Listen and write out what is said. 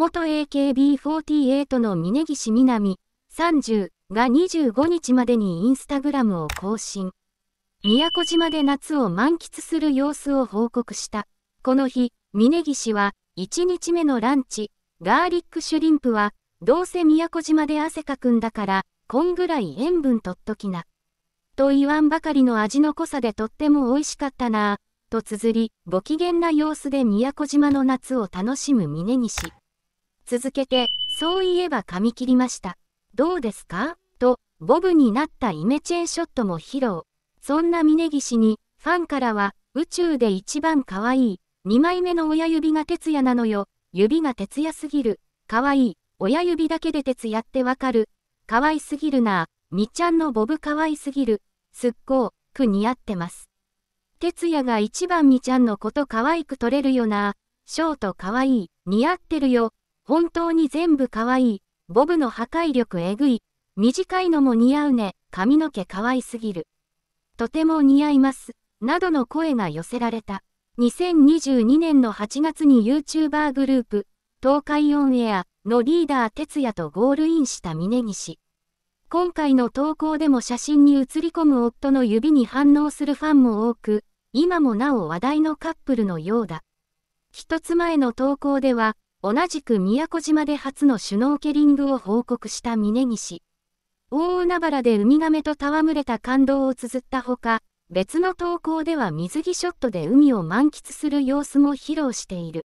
元 AKB48 の峯岸みなみ30が25日までにインスタグラムを更新。宮古島で夏を満喫する様子を報告した。この日、峯岸は1日目のランチ、ガーリックシュリンプは、どうせ宮古島で汗かくんだから、こんぐらい塩分とっときな。と言わんばかりの味の濃さでとっても美味しかったなぁ、と綴り、ご機嫌な様子で宮古島の夏を楽しむ峯岸。続けて、そういえばみ切りました。どうですかと、ボブになったイメチェンショットも披露。そんな峯岸に、ファンからは、宇宙で一番可愛い、二枚目の親指が徹也なのよ、指が徹也すぎる、可愛い、親指だけで徹也ってわかる、可愛すぎるなみちゃんのボブ可愛すぎる、すっごく似合ってます。徹也が一番みちゃんのこと可愛く撮れるよなショート可愛い、似合ってるよ、本当に全部可愛い。ボブの破壊力えぐい。短いのも似合うね。髪の毛可愛すぎる。とても似合います。などの声が寄せられた。2022年の8月に YouTuber グループ、東海オンエアのリーダー哲也とゴールインした峯岸。今回の投稿でも写真に写り込む夫の指に反応するファンも多く、今もなお話題のカップルのようだ。一つ前の投稿では、同じく宮古島で初のシュノーケリングを報告した峯岸。大海原でウミガメと戯れた感動を綴ったほか、別の投稿では水着ショットで海を満喫する様子も披露している。